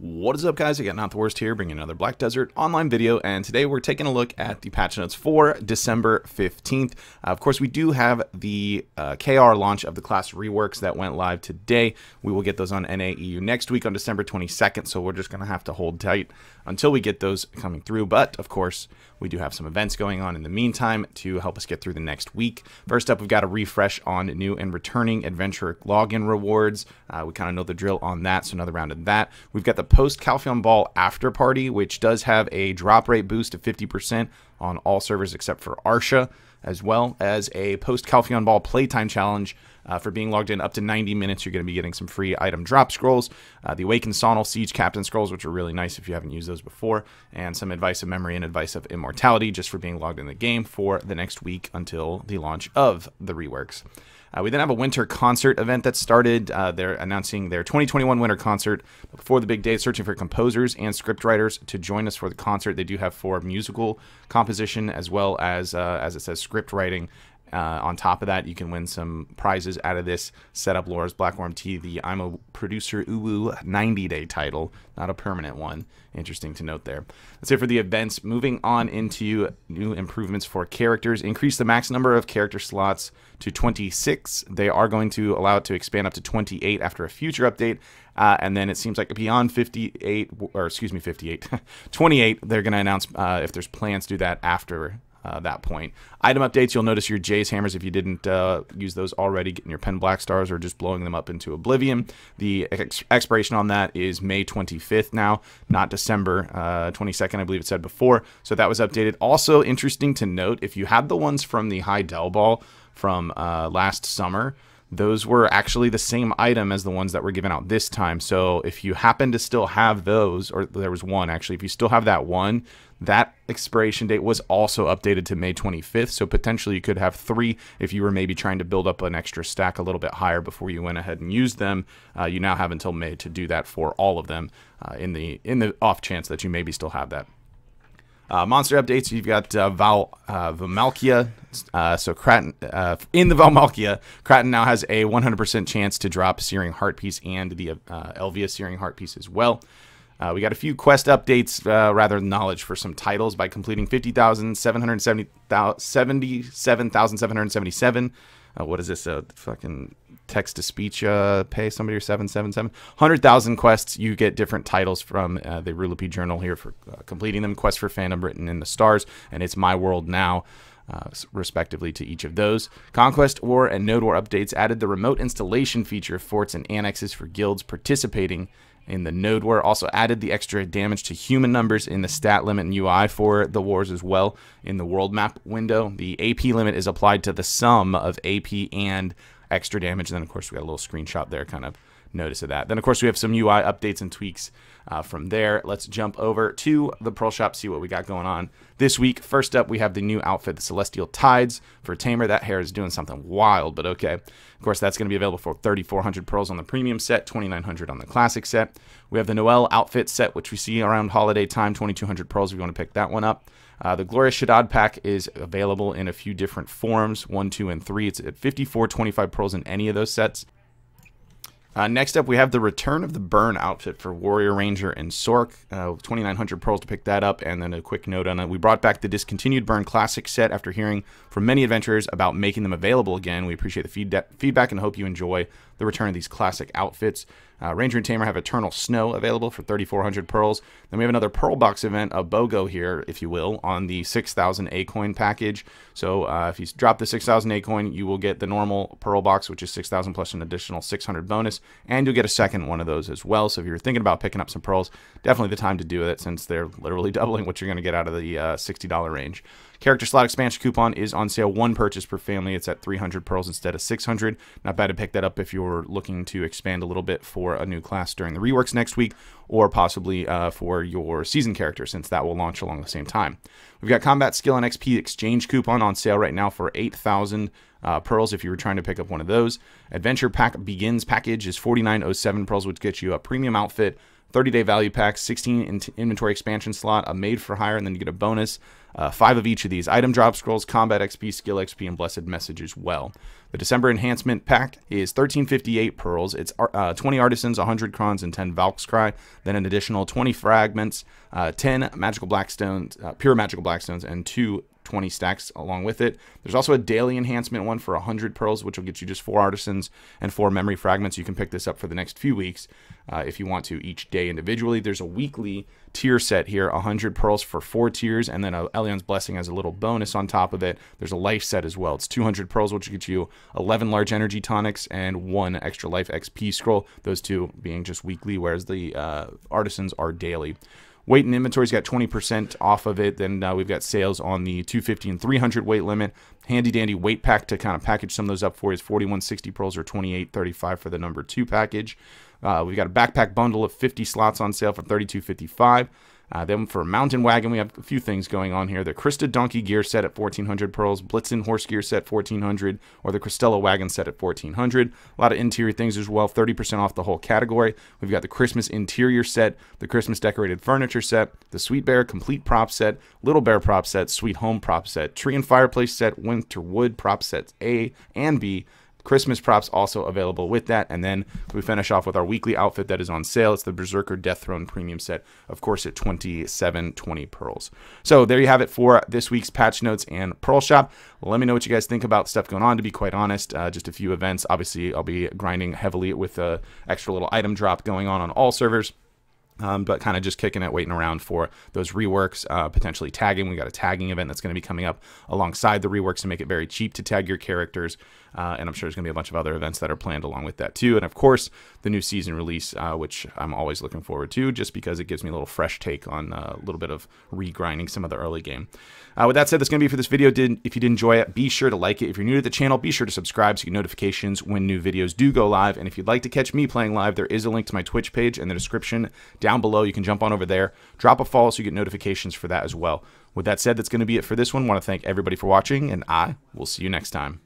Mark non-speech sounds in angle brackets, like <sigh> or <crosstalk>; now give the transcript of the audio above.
What is up guys, again, Not The Worst here, bringing another Black Desert online video, and today we're taking a look at the patch notes for December 15th. Uh, of course, we do have the uh, KR launch of the class reworks that went live today. We will get those on NAEU next week on December 22nd, so we're just going to have to hold tight until we get those coming through. But, of course, we do have some events going on in the meantime to help us get through the next week. First up, we've got a refresh on new and returning adventure login rewards. Uh, we kind of know the drill on that, so another round of that. We've got the post Calpheon Ball after party, which does have a drop rate boost of 50% on all servers except for Arsha, as well as a post Calpheon Ball playtime challenge. Uh, for being logged in up to 90 minutes, you're going to be getting some free item drop scrolls, uh, the Awakened Sonal Siege Captain scrolls, which are really nice if you haven't used those before, and some Advice of Memory and Advice of Immortality just for being logged in the game for the next week until the launch of the reworks. Uh, we then have a winter concert event that started. Uh, they're announcing their 2021 winter concert. Before the big day, searching for composers and scriptwriters to join us for the concert. They do have for musical composition as well as, uh, as it says, script writing uh, on top of that, you can win some prizes out of this setup. Laura's Black Worm I'm a Producer Uwu 90 day title, not a permanent one. Interesting to note there. That's it for the events. Moving on into new improvements for characters. Increase the max number of character slots to 26. They are going to allow it to expand up to 28 after a future update. Uh, and then it seems like beyond 58, or excuse me, 58, <laughs> 28, they're going to announce uh, if there's plans to do that after uh, that point. Item updates, you'll notice your Jay's hammers if you didn't uh, use those already, getting your pen black stars or just blowing them up into oblivion. The ex expiration on that is May 25th now, not December uh, 22nd, I believe it said before. So that was updated. Also interesting to note, if you had the ones from the high Dell ball from uh, last summer, those were actually the same item as the ones that were given out this time. So if you happen to still have those, or there was one actually, if you still have that one, that expiration date was also updated to May 25th. So potentially you could have three if you were maybe trying to build up an extra stack a little bit higher before you went ahead and used them. Uh, you now have until May to do that for all of them uh, in the in the off chance that you maybe still have that. Uh, monster updates, you've got uh, Val, uh, Valmalkia. Uh, so Kraton, uh, in the Valmalkia, Kraton now has a 100% chance to drop Searing Heart Piece and the uh, Elvia Searing Heart Piece as well. Uh, we got a few quest updates, rather knowledge for some titles by completing 50,777,777 uh, what is this? A fucking text to speech uh, pay somebody or 777 100,000 quests. You get different titles from uh, the Rulipi Journal here for uh, completing them. Quest for Phantom written in the stars, and it's My World Now. Uh, respectively to each of those. Conquest War and Node War updates added the remote installation feature of forts and annexes for guilds participating in the node where also added the extra damage to human numbers in the stat limit and UI for the wars as well in the world map window. The AP limit is applied to the sum of AP and extra damage. And then of course we got a little screenshot there kind of notice of that. Then, of course, we have some UI updates and tweaks uh, from there. Let's jump over to the Pearl Shop, see what we got going on this week. First up, we have the new outfit, the Celestial Tides for Tamer. That hair is doing something wild, but okay. Of course, that's going to be available for 3,400 pearls on the premium set, 2,900 on the classic set. We have the Noel outfit set, which we see around holiday time, 2,200 pearls if you want to pick that one up. Uh, the Gloria Shadad pack is available in a few different forms, one, two, and three. It's at 54, 25 pearls in any of those sets. Uh, next up, we have the return of the burn outfit for Warrior Ranger and Sork. Uh, 2,900 pearls to pick that up, and then a quick note on it. We brought back the discontinued burn classic set after hearing from many adventurers about making them available again. We appreciate the feedback and hope you enjoy the return of these classic outfits. Uh, Ranger and Tamer have Eternal Snow available for 3,400 pearls. Then we have another Pearl Box event, a BOGO here, if you will, on the 6,000 A coin package. So uh, if you drop the 6,000 A coin, you will get the normal Pearl Box, which is 6,000 plus an additional 600 bonus, and you'll get a second one of those as well. So if you're thinking about picking up some pearls, definitely the time to do it since they're literally <laughs> doubling what you're going to get out of the uh, $60 range. Character slot expansion coupon is on sale. One purchase per family. It's at 300 pearls instead of 600. Not bad to pick that up if you're looking to expand a little bit for a new class during the reworks next week or possibly uh, for your season character since that will launch along the same time. We've got combat skill and XP exchange coupon on sale right now for 8,000 uh, pearls if you were trying to pick up one of those. Adventure pack begins package is 4907 pearls, which gets you a premium outfit, 30 day value pack, 16 in inventory expansion slot, a made for hire, and then you get a bonus. Uh, five of each of these item drop scrolls, combat XP, skill XP, and blessed message as well. The December enhancement pack is 1358 pearls. It's uh, 20 artisans, 100 crons, and 10 cry. Then an additional 20 fragments, uh, 10 magical blackstones, uh, pure magical blackstones, and two 20 stacks along with it. There's also a daily enhancement one for 100 pearls, which will get you just four artisans and four memory fragments. You can pick this up for the next few weeks uh, if you want to each day individually. There's a weekly tier set here 100 pearls for four tiers, and then a Elion's Blessing as a little bonus on top of it. There's a life set as well. It's 200 pearls, which gets you 11 large energy tonics and one extra life XP scroll, those two being just weekly, whereas the uh, artisans are daily. Weight and inventory's got 20% off of it. Then uh, we've got sales on the 250 and 300 weight limit. Handy dandy weight pack to kind of package some of those up for you is 4160 pearls or 2835 for the number two package. Uh, we've got a backpack bundle of 50 slots on sale for 3255. Uh, then for Mountain Wagon, we have a few things going on here. The Krista Donkey Gear set at 1400 pearls, Blitzen Horse Gear set 1400, or the Cristella Wagon set at 1400. A lot of interior things as well, 30% off the whole category. We've got the Christmas Interior set, the Christmas Decorated Furniture set, the Sweet Bear Complete Prop set, Little Bear Prop set, Sweet Home Prop set, Tree and Fireplace set, Winter Wood Prop sets A and B, Christmas props also available with that. And then we finish off with our weekly outfit that is on sale. It's the Berserker Death Throne Premium set, of course, at 2720 pearls. So there you have it for this week's patch notes and pearl shop. Let me know what you guys think about stuff going on, to be quite honest. Uh, just a few events. Obviously, I'll be grinding heavily with the uh, extra little item drop going on on all servers. Um, but kind of just kicking it, waiting around for those reworks, uh, potentially tagging. We got a tagging event that's going to be coming up alongside the reworks to make it very cheap to tag your characters. Uh, and I'm sure there's going to be a bunch of other events that are planned along with that too. And of course, the new season release, uh, which I'm always looking forward to just because it gives me a little fresh take on uh, a little bit of regrinding some of the early game. Uh, with that said, that's going to be for this video. Did, if you did enjoy it, be sure to like it. If you're new to the channel, be sure to subscribe so you get notifications when new videos do go live. And if you'd like to catch me playing live, there is a link to my Twitch page in the description down down below. You can jump on over there, drop a follow so you get notifications for that as well. With that said, that's going to be it for this one. want to thank everybody for watching, and I will see you next time.